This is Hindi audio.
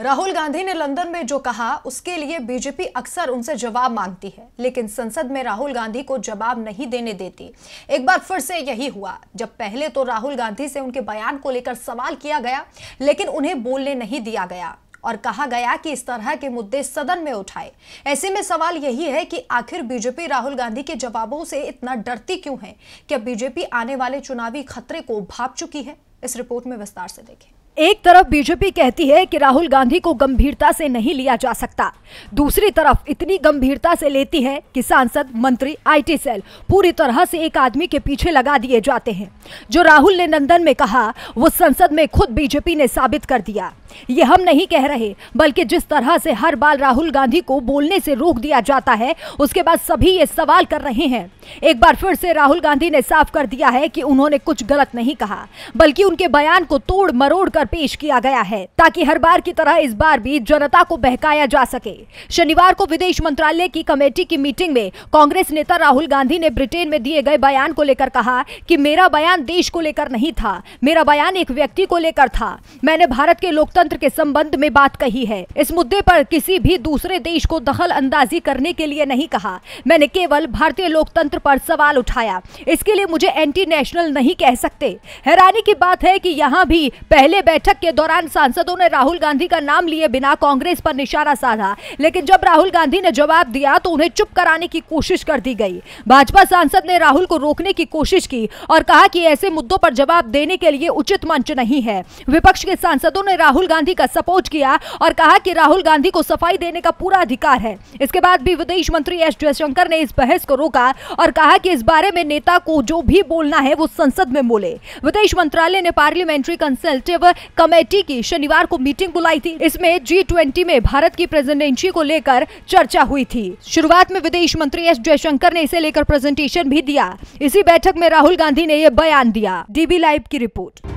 राहुल गांधी ने लंदन में जो कहा उसके लिए बीजेपी अक्सर उनसे जवाब मांगती है लेकिन संसद में राहुल गांधी को जवाब नहीं देने देती एक बार फिर से यही हुआ जब पहले तो राहुल गांधी से उनके बयान को लेकर सवाल किया गया लेकिन उन्हें बोलने नहीं दिया गया और कहा गया कि इस तरह के मुद्दे सदन में उठाए ऐसे में सवाल यही है कि आखिर बीजेपी राहुल गांधी के जवाबों से इतना डरती क्यों है क्या बीजेपी आने वाले चुनावी खतरे को भाप चुकी है इस रिपोर्ट में विस्तार से देखें एक तरफ बीजेपी कहती है कि राहुल गांधी को गंभीरता से नहीं लिया जा सकता दूसरी तरफ इतनी गंभीरता से लेती है कि सांसद मंत्री आईटी सेल पूरी तरह से एक आदमी के पीछे लगा दिए जाते हैं जो राहुल ने नंदन में कहा वो संसद में खुद बीजेपी ने साबित कर दिया ये हम नहीं कह रहे बल्कि जिस तरह से हर बार राहुल गांधी को बोलने से रोक दिया जाता है उसके बाद सभी ये सवाल कर रहे हैं एक बार फिर से राहुल गांधी ने साफ कर दिया है कि उन्होंने कुछ गलत नहीं कहा बल्कि उनके बयान को तोड़ मरोड़ कर पेश किया गया है ताकि हर बार की तरह इस बार भी जनता को बहकाया जा सके शनिवार को विदेश मंत्रालय की कमेटी की मीटिंग में कांग्रेस नेता राहुल गांधी ने ब्रिटेन में दिए गए बयान को लेकर कहा कि मेरा बयान देश को लेकर नहीं था मेरा बयान एक व्यक्ति को लेकर था मैंने भारत के लोकतंत्र के संबंध में बात कही है इस मुद्दे पर किसी भी दूसरे देश को दखल अंदाजी करने के लिए नहीं कहा मैंने केवल भारतीय लोकतंत्र पर सवाल उठाया इसके लिए मुझे एंटी नेशनल नहीं कह सकते हैरानी की बात है कि यहाँ भी पहले बैठक के दौरान सांसदों ने राहुल गांधी का नाम लिए बिना कांग्रेस पर निशाना साधा लेकिन जब राहुल गांधी ने जवाब दिया तो उन्हें चुप कराने की कोशिश कर दी गई भाजपा सांसद ने राहुल को रोकने की कोशिश की और कहा कि ऐसे मुद्दों पर जवाब देने के लिए उचित मंच नहीं है विपक्ष के सांसदों ने राहुल गांधी का सपोर्ट किया और कहा कि राहुल गांधी को सफाई देने का पूरा अधिकार है इसके बाद भी विदेश मंत्री एस जयशंकर ने इस बहस को रोका और कहा कि इस बारे में नेता को जो भी बोलना है वो संसद में बोले विदेश मंत्रालय ने पार्लियामेंट्री कंसल्टिव कमेटी की शनिवार को मीटिंग बुलाई थी इसमें जी ट्वेंटी में भारत की प्रेजेंटेंसी को लेकर चर्चा हुई थी शुरुआत में विदेश मंत्री एस जयशंकर ने इसे लेकर प्रेजेंटेशन भी दिया इसी बैठक में राहुल गांधी ने यह बयान दिया डीबी लाइव की रिपोर्ट